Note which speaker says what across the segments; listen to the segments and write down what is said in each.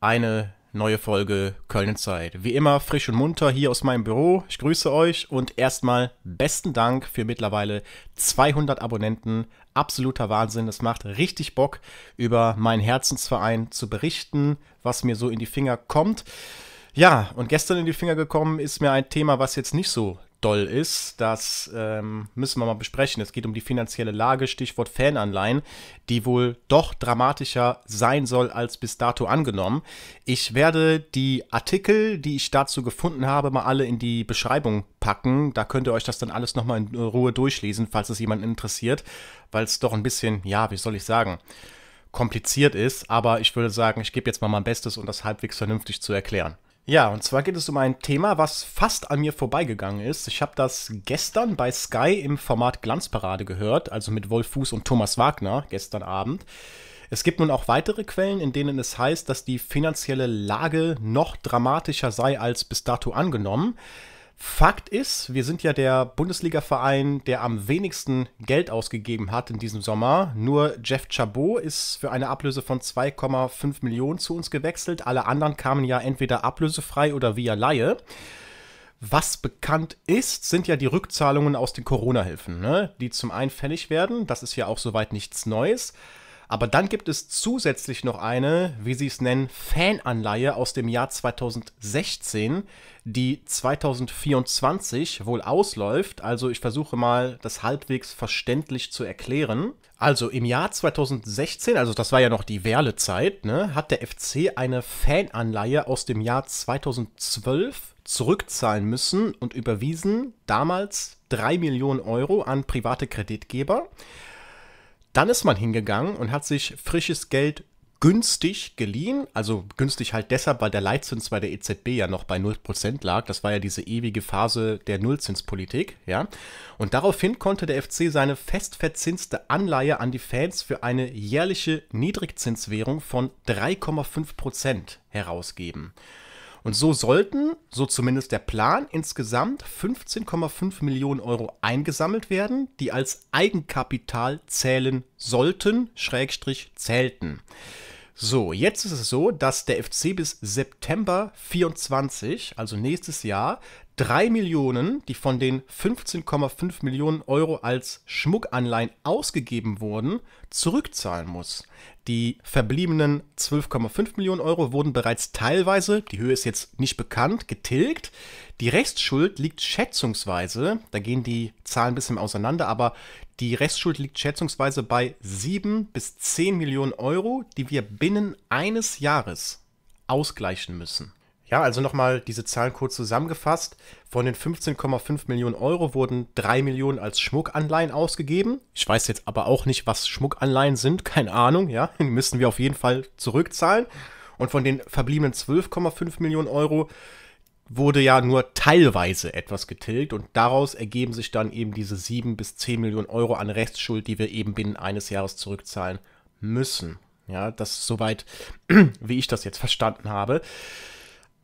Speaker 1: Eine neue Folge Köln Zeit. Wie immer frisch und munter hier aus meinem Büro. Ich grüße euch und erstmal besten Dank für mittlerweile 200 Abonnenten. Absoluter Wahnsinn. Es macht richtig Bock, über meinen Herzensverein zu berichten, was mir so in die Finger kommt. Ja, und gestern in die Finger gekommen ist mir ein Thema, was jetzt nicht so doll ist. Das ähm, müssen wir mal besprechen. Es geht um die finanzielle Lage, Stichwort Fananleihen, die wohl doch dramatischer sein soll als bis dato angenommen. Ich werde die Artikel, die ich dazu gefunden habe, mal alle in die Beschreibung packen. Da könnt ihr euch das dann alles nochmal in Ruhe durchlesen, falls es jemanden interessiert, weil es doch ein bisschen, ja, wie soll ich sagen, kompliziert ist. Aber ich würde sagen, ich gebe jetzt mal mein Bestes, um das halbwegs vernünftig zu erklären. Ja, und zwar geht es um ein Thema, was fast an mir vorbeigegangen ist. Ich habe das gestern bei Sky im Format Glanzparade gehört, also mit Wolf Fuß und Thomas Wagner gestern Abend. Es gibt nun auch weitere Quellen, in denen es heißt, dass die finanzielle Lage noch dramatischer sei als bis dato angenommen. Fakt ist, wir sind ja der Bundesliga-Verein, der am wenigsten Geld ausgegeben hat in diesem Sommer. Nur Jeff Chabot ist für eine Ablöse von 2,5 Millionen zu uns gewechselt. Alle anderen kamen ja entweder ablösefrei oder via Laie. Was bekannt ist, sind ja die Rückzahlungen aus den Corona-Hilfen, ne? die zum einen fällig werden. Das ist ja auch soweit nichts Neues. Aber dann gibt es zusätzlich noch eine, wie sie es nennen, Fananleihe aus dem Jahr 2016, die 2024 wohl ausläuft. Also ich versuche mal, das halbwegs verständlich zu erklären. Also im Jahr 2016, also das war ja noch die Werlezeit, ne, hat der FC eine Fananleihe aus dem Jahr 2012 zurückzahlen müssen und überwiesen damals 3 Millionen Euro an private Kreditgeber. Dann ist man hingegangen und hat sich frisches Geld günstig geliehen. Also günstig halt deshalb, weil der Leitzins bei der EZB ja noch bei 0% lag. Das war ja diese ewige Phase der Nullzinspolitik, ja. Und daraufhin konnte der FC seine fest verzinste Anleihe an die Fans für eine jährliche Niedrigzinswährung von 3,5% herausgeben. Und so sollten, so zumindest der Plan, insgesamt 15,5 Millionen Euro eingesammelt werden, die als Eigenkapital zählen sollten, schrägstrich zählten. So, jetzt ist es so, dass der FC bis September 24, also nächstes Jahr, 3 Millionen, die von den 15,5 Millionen Euro als Schmuckanleihen ausgegeben wurden, zurückzahlen muss. Die verbliebenen 12,5 Millionen Euro wurden bereits teilweise, die Höhe ist jetzt nicht bekannt, getilgt. Die Rechtsschuld liegt schätzungsweise, da gehen die Zahlen ein bisschen auseinander, aber die Restschuld liegt schätzungsweise bei 7 bis 10 Millionen Euro, die wir binnen eines Jahres ausgleichen müssen. Ja, also nochmal diese Zahlen kurz zusammengefasst. Von den 15,5 Millionen Euro wurden 3 Millionen als Schmuckanleihen ausgegeben. Ich weiß jetzt aber auch nicht, was Schmuckanleihen sind, keine Ahnung, ja. Die müssen wir auf jeden Fall zurückzahlen. Und von den verbliebenen 12,5 Millionen Euro wurde ja nur teilweise etwas getilgt und daraus ergeben sich dann eben diese 7 bis 10 Millionen Euro an Rechtsschuld, die wir eben binnen eines Jahres zurückzahlen müssen. Ja, das ist soweit, wie ich das jetzt verstanden habe.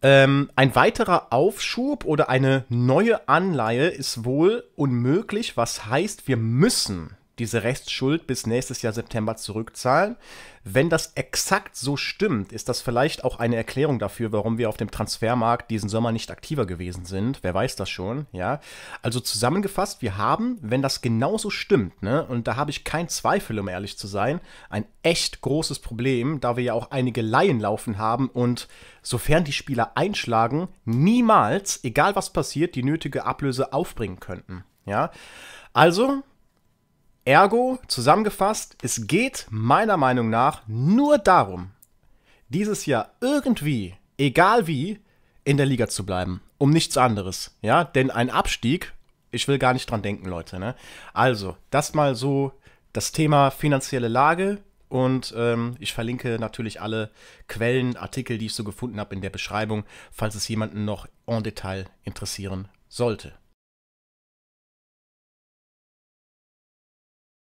Speaker 1: Ähm, ein weiterer Aufschub oder eine neue Anleihe ist wohl unmöglich, was heißt, wir müssen diese Restschuld bis nächstes Jahr September zurückzahlen. Wenn das exakt so stimmt, ist das vielleicht auch eine Erklärung dafür, warum wir auf dem Transfermarkt diesen Sommer nicht aktiver gewesen sind. Wer weiß das schon, ja. Also zusammengefasst, wir haben, wenn das genauso stimmt, ne, und da habe ich keinen Zweifel, um ehrlich zu sein, ein echt großes Problem, da wir ja auch einige Laien laufen haben und sofern die Spieler einschlagen, niemals, egal was passiert, die nötige Ablöse aufbringen könnten. Ja. Also, Ergo, zusammengefasst, es geht meiner Meinung nach nur darum, dieses Jahr irgendwie, egal wie, in der Liga zu bleiben. Um nichts anderes. Ja, denn ein Abstieg, ich will gar nicht dran denken, Leute. Ne? Also, das mal so das Thema finanzielle Lage. Und ähm, ich verlinke natürlich alle Quellen, Artikel, die ich so gefunden habe, in der Beschreibung, falls es jemanden noch en Detail interessieren sollte.